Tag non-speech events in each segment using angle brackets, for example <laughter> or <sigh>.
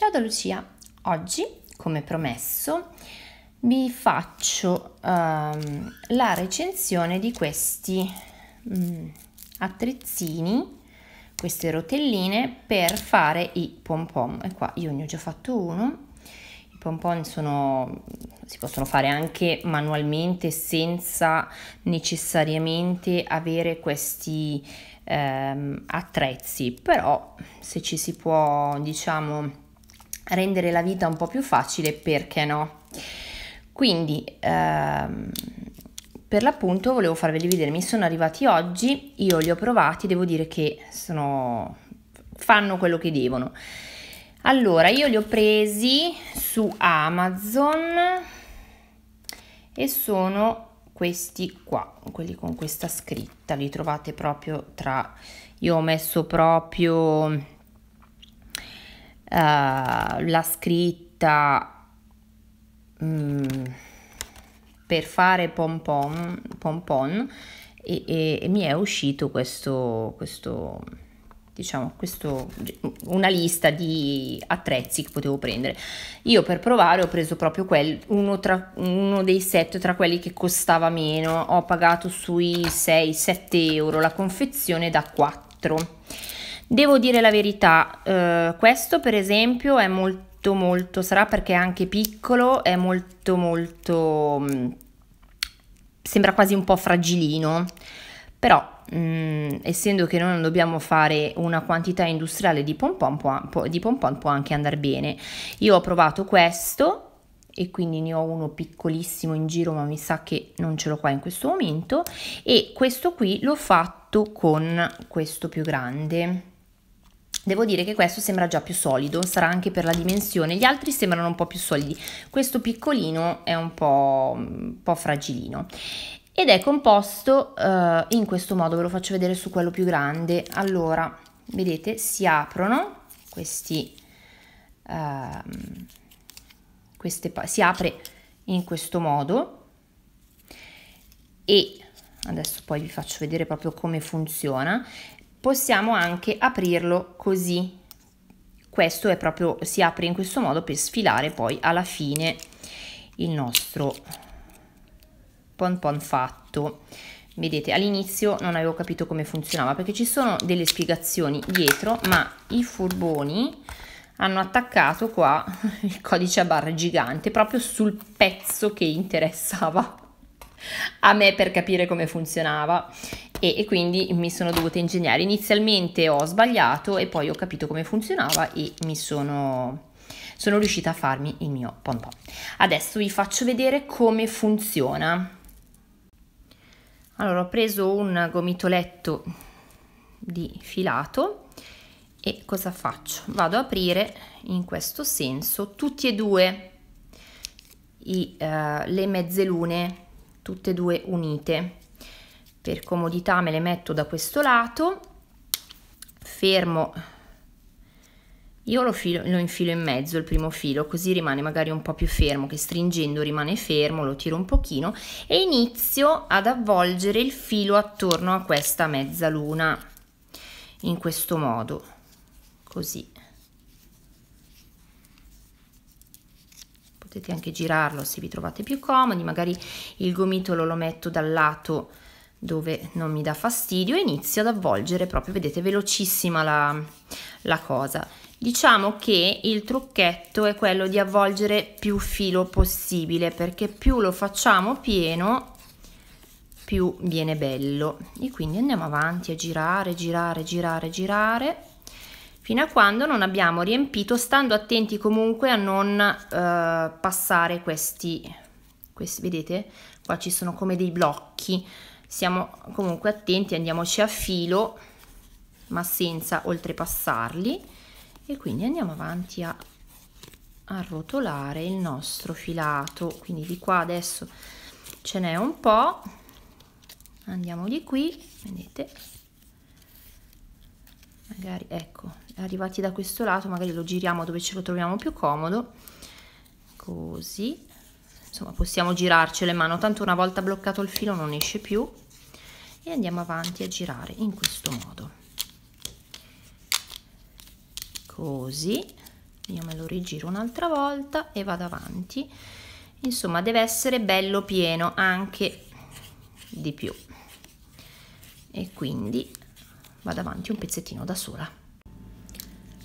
Ciao da Lucia, oggi come promesso vi faccio um, la recensione di questi um, attrezzini, queste rotelline per fare i pom pom e qua io ne ho già fatto uno, i pom pom sono, si possono fare anche manualmente senza necessariamente avere questi um, attrezzi, però se ci si può diciamo rendere la vita un po' più facile, perché no? Quindi, ehm, per l'appunto, volevo farveli vedere, mi sono arrivati oggi, io li ho provati, devo dire che sono, fanno quello che devono. Allora, io li ho presi su Amazon e sono questi qua, quelli con questa scritta, li trovate proprio tra... Io ho messo proprio eh, la scritta mh, mm, per fare pom pom e, e, e mi è uscito questo, questo diciamo, questo, una lista di attrezzi che potevo prendere. Io per provare ho preso proprio quel, uno, tra, uno dei set tra quelli che costava meno, ho pagato sui 6-7 euro la confezione da 4 Devo dire la verità, eh, questo per esempio è molto molto, sarà perché è anche piccolo, è molto molto, mh, mm, sembra quasi un po' fragilino, però Mm, essendo che noi non dobbiamo fare una quantità industriale di pompon, può, di pompon può anche andare bene. Io ho provato questo e quindi ne ho uno piccolissimo in giro ma mi sa che non ce l'ho qua in questo momento e questo qui l'ho fatto con questo più grande Devo dire che questo sembra già più solido, sarà anche per la dimensione, gli altri sembrano un po' più solidi, questo piccolino è un po', un po fragilino ed è composto eh, in questo modo, ve lo faccio vedere su quello più grande. Allora, vedete, si aprono questi, eh, queste, si apre in questo modo e adesso poi vi faccio vedere proprio come funziona possiamo anche aprirlo così questo è proprio si apre in questo modo per sfilare poi alla fine il nostro pon pon fatto vedete all'inizio non avevo capito come funzionava perché ci sono delle spiegazioni dietro ma i furboni hanno attaccato qua <laughs> il codice a barra gigante proprio sul pezzo che interessava <laughs> a me per capire come funzionava e, e, quindi mi sono dovuta ingegnare. Inizialmente ho sbagliato e poi ho capito come funzionava e mi sono, sono riuscita a farmi il mio pom pom. Adesso vi faccio vedere come funziona. Allora ho preso un gomitoletto di filato e cosa faccio? Vado ad aprire in questo senso tutti e due i, uh, le mezzelune, tutte e due unite per comodità me le metto da questo lato fermo io lo, filo, lo, infilo in mezzo il primo filo così rimane magari un po' più fermo che stringendo rimane fermo lo tiro un pochino e inizio ad avvolgere il filo attorno a questa mezzaluna in questo modo così potete anche girarlo se vi trovate più comodi magari il gomitolo lo metto dal lato dove non mi dà fastidio e inizio ad avvolgere proprio, vedete, velocissima la, la cosa. Diciamo che il trucchetto è quello di avvolgere più filo possibile perché più lo facciamo pieno più viene bello e quindi andiamo avanti a girare, girare, girare, girare fino a quando non abbiamo riempito stando attenti comunque a non eh, passare questi, questi, vedete qua ci sono come dei blocchi siamo comunque attenti andiamoci a filo ma senza oltrepassarli e quindi andiamo avanti a arrotolare il nostro filato quindi di qua adesso ce n'è un po andiamo di qui vedete magari ecco arrivati da questo lato magari lo giriamo dove ce lo troviamo più comodo così insomma possiamo le mano tanto una volta bloccato il filo non esce più e andiamo avanti a girare in questo modo così io me lo rigiro un'altra volta e vado avanti insomma deve essere bello pieno anche di più e quindi vado avanti un pezzettino da sola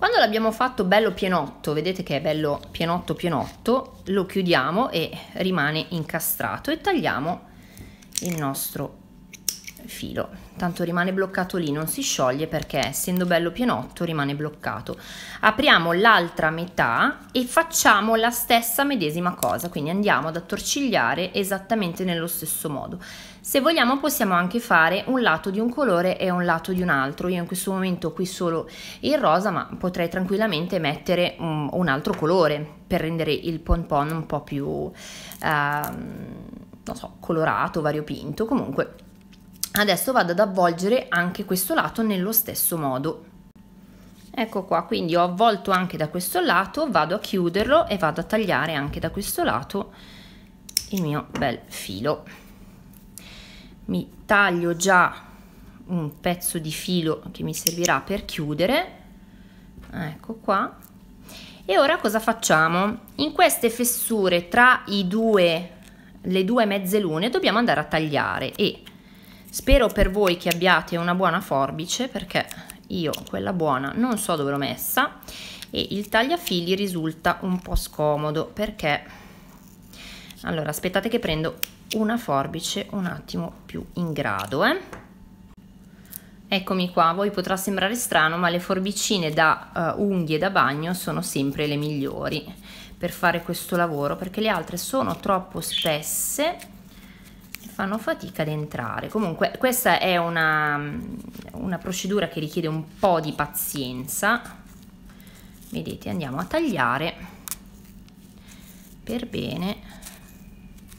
quando l'abbiamo fatto bello pienotto, vedete che è bello pienotto pienotto, lo chiudiamo e rimane incastrato e tagliamo il nostro filo tanto rimane bloccato lì non si scioglie perché essendo bello pienotto rimane bloccato apriamo l'altra metà e facciamo la stessa medesima cosa quindi andiamo ad attorcigliare esattamente nello stesso modo se vogliamo possiamo anche fare un lato di un colore e un lato di un altro io in questo momento ho qui solo il rosa ma potrei tranquillamente mettere un, un altro colore per rendere il pon pon un po' più uh, non so colorato variopinto comunque adesso vado ad avvolgere anche questo lato nello stesso modo ecco qua quindi ho avvolto anche da questo lato vado a chiuderlo e vado a tagliare anche da questo lato il mio bel filo mi taglio già un pezzo di filo che mi servirà per chiudere ecco qua e ora cosa facciamo in queste fessure tra i due le due mezze lune dobbiamo andare a tagliare e Spero per voi che abbiate una buona forbice perché io quella buona non so dove l'ho messa e il tagliafili risulta un po' scomodo perché allora aspettate che prendo una forbice un attimo più in grado eh. eccomi qua voi potrà sembrare strano ma le forbicine da uh, eh, unghie da bagno sono sempre le migliori per fare questo lavoro perché le altre sono troppo spesse fanno fatica ad entrare. Comunque questa è una, mm, una procedura che richiede un po' di pazienza. Vedete, andiamo a tagliare per bene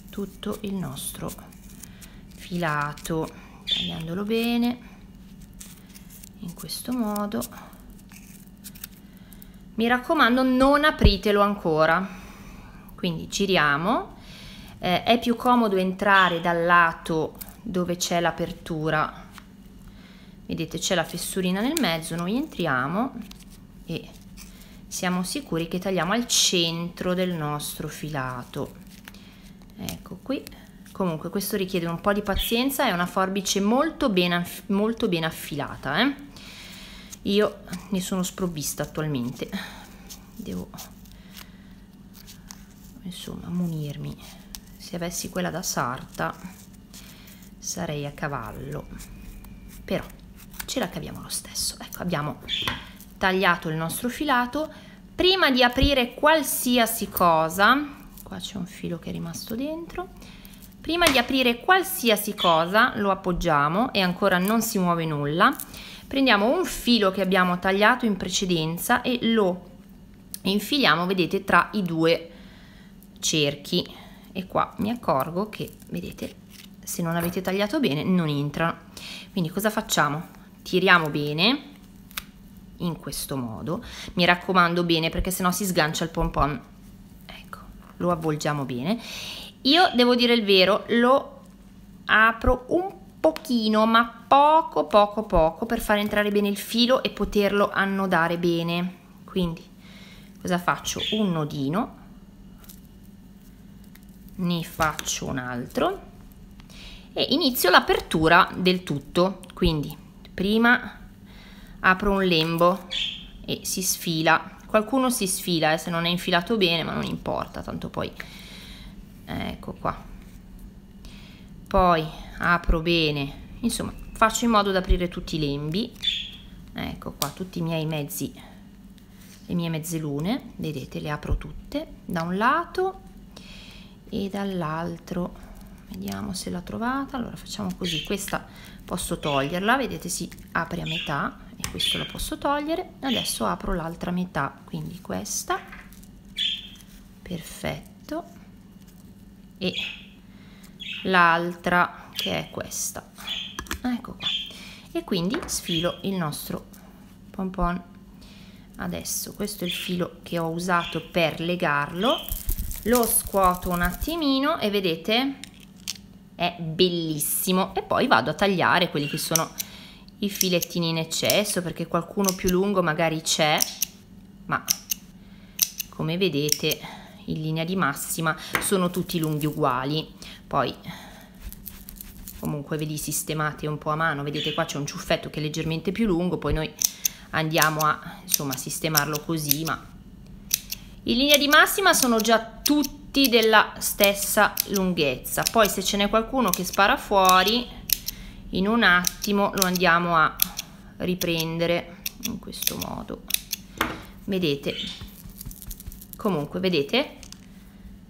tutto il nostro filato, tagliandolo bene in questo modo. Mi raccomando, non apritelo ancora. Quindi giriamo eh, è più comodo entrare dal lato dove c'è l'apertura vedete c'è la fessurina nel mezzo noi entriamo e siamo sicuri che tagliamo al centro del nostro filato ecco qui comunque questo richiede un po' di pazienza è una forbice molto ben, molto ben affilata eh? io ne sono sprovvista attualmente devo insomma munirmi se avessi quella da sarta sarei a cavallo però ce la caviamo lo stesso ecco abbiamo tagliato il nostro filato prima di aprire qualsiasi cosa qua c'è un filo che è rimasto dentro prima di aprire qualsiasi cosa lo appoggiamo e ancora non si muove nulla prendiamo un filo che abbiamo tagliato in precedenza e lo infiliamo vedete tra i due cerchi e qua mi accorgo che vedete se non avete tagliato bene non entrano quindi cosa facciamo tiriamo bene in questo modo mi raccomando bene perché sennò si sgancia il pompon ecco lo avvolgiamo bene io devo dire il vero lo apro un pochino ma poco poco poco per far entrare bene il filo e poterlo annodare bene quindi cosa faccio un nodino ne faccio un altro e inizio l'apertura del tutto quindi prima apro un lembo e si sfila qualcuno si sfila eh, se non è infilato bene ma non importa tanto poi eh, ecco qua poi apro bene insomma faccio in modo da aprire tutti i lembi ecco qua tutti i miei mezzi le mie mezzelune vedete le apro tutte da un lato e dall'altro vediamo se l'ho trovata allora facciamo così questa posso toglierla vedete si apre a metà e questo lo posso togliere adesso apro l'altra metà quindi questa perfetto e l'altra che è questa ecco qua e quindi sfilo il nostro pompon adesso questo è il filo che ho usato per legarlo lo scuoto un attimino e vedete è bellissimo e poi vado a tagliare quelli che sono i filettini in eccesso perché qualcuno più lungo magari c'è ma come vedete in linea di massima sono tutti lunghi uguali poi comunque ve li sistemate un po' a mano vedete qua c'è un ciuffetto che è leggermente più lungo poi noi andiamo a insomma sistemarlo così ma in linea di massima sono già tutti della stessa lunghezza, poi se ce n'è qualcuno che spara fuori, in un attimo lo andiamo a riprendere in questo modo. Vedete, comunque vedete,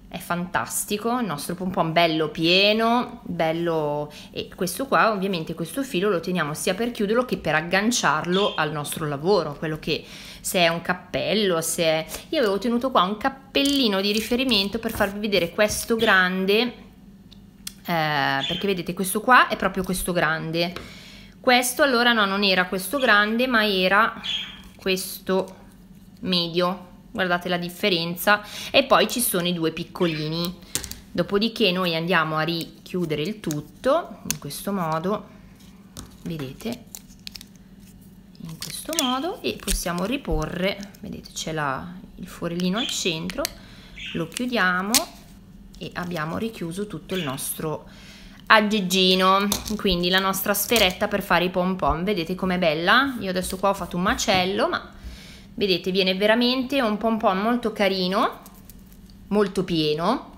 è fantastico, il nostro pompon bello pieno, bello e questo qua ovviamente questo filo lo teniamo sia per chiuderlo che per agganciarlo al nostro lavoro, quello che se è un cappello, se è... Io avevo tenuto qua un cappellino di riferimento per farvi vedere questo grande, eh, perché vedete questo qua è proprio questo grande. Questo allora no, non era questo grande, ma era questo medio. Guardate la differenza. E poi ci sono i due piccolini. Dopodiché noi andiamo a richiudere il tutto in questo modo. Vedete? questo modo e possiamo riporre, vedete c'è il forellino al centro, lo chiudiamo e abbiamo richiuso tutto il nostro aggeggino, quindi la nostra sferetta per fare i pom pom, vedete com'è bella? Io adesso qua ho fatto un macello ma vedete viene veramente un pom pom molto carino, molto pieno,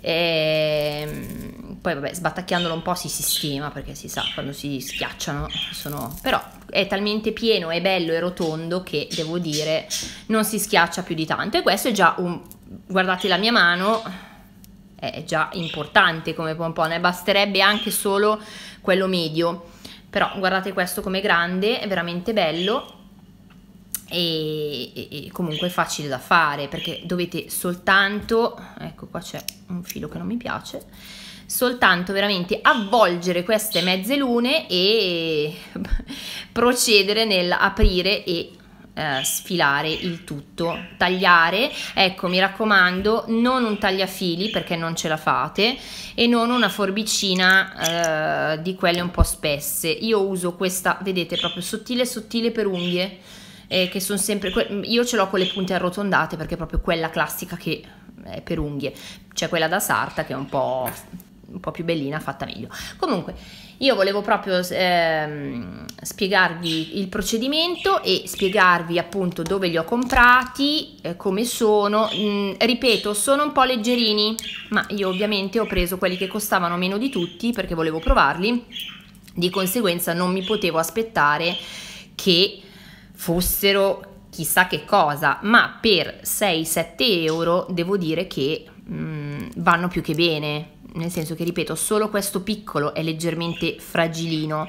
ehm poi vabbè sbattacchiandolo un po' si sistema perché si sa quando si schiacciano sono... però è talmente pieno e bello e rotondo che devo dire non si schiaccia più di tanto e questo è già un... guardate la mia mano è già importante come pompon ne basterebbe anche solo quello medio però guardate questo come grande è veramente bello e, e, e, comunque è facile da fare perché dovete soltanto ecco qua c'è un filo che non mi piace soltanto veramente avvolgere queste mezze lune e <laughs> procedere nell'aprire e eh, sfilare il tutto tagliare ecco mi raccomando non un tagliafili perché non ce la fate e non una forbicina eh, di quelle un po' spesse io uso questa vedete proprio sottile sottile per unghie eh, che sono sempre io ce l'ho con le punte arrotondate perché è proprio quella classica che è per unghie c'è quella da sarta che è un po' un po' più bellina fatta meglio. Comunque, io volevo proprio ehm, spiegarvi il procedimento e spiegarvi appunto dove li ho comprati, eh, come sono. Mm, ripeto, sono un po' leggerini, ma io ovviamente ho preso quelli che costavano meno di tutti perché volevo provarli. Di conseguenza non mi potevo aspettare che fossero chissà che cosa, ma per 6-7 euro devo dire che mm, vanno più che bene nel senso che ripeto solo questo piccolo è leggermente fragilino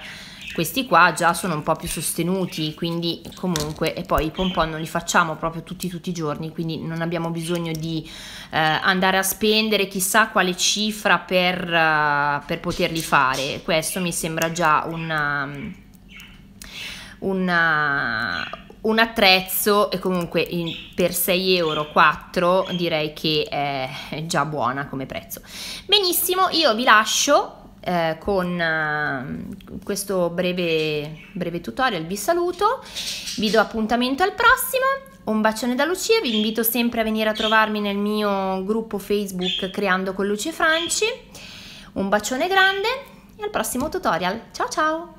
questi qua già sono un po' più sostenuti quindi comunque e poi i pompon non li facciamo proprio tutti tutti i giorni quindi non abbiamo bisogno di eh, andare a spendere chissà quale cifra per, uh, per poterli fare questo mi sembra già una, una, un attrezzo e comunque in, per 6,4 euro direi che è già buona come prezzo. Benissimo, io vi lascio eh, con eh, questo breve, breve tutorial, vi saluto, vi do appuntamento al prossimo un bacione da Lucia, vi invito sempre a venire a trovarmi nel mio gruppo Facebook Creando con Luce Franci. Un bacione grande e al prossimo tutorial. Ciao ciao!